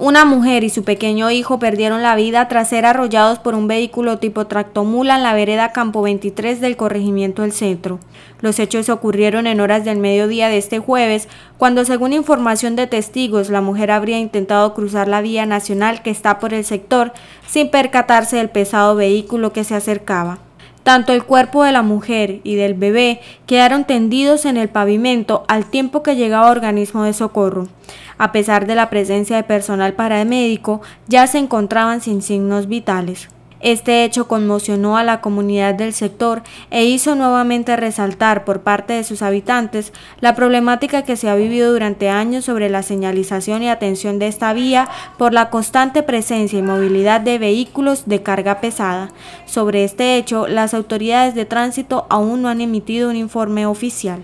Una mujer y su pequeño hijo perdieron la vida tras ser arrollados por un vehículo tipo tractomula en la vereda Campo 23 del corregimiento del centro. Los hechos ocurrieron en horas del mediodía de este jueves, cuando según información de testigos, la mujer habría intentado cruzar la vía nacional que está por el sector sin percatarse del pesado vehículo que se acercaba. Tanto el cuerpo de la mujer y del bebé quedaron tendidos en el pavimento al tiempo que llegaba organismo de socorro. A pesar de la presencia de personal paramédico, ya se encontraban sin signos vitales. Este hecho conmocionó a la comunidad del sector e hizo nuevamente resaltar por parte de sus habitantes la problemática que se ha vivido durante años sobre la señalización y atención de esta vía por la constante presencia y movilidad de vehículos de carga pesada. Sobre este hecho, las autoridades de tránsito aún no han emitido un informe oficial.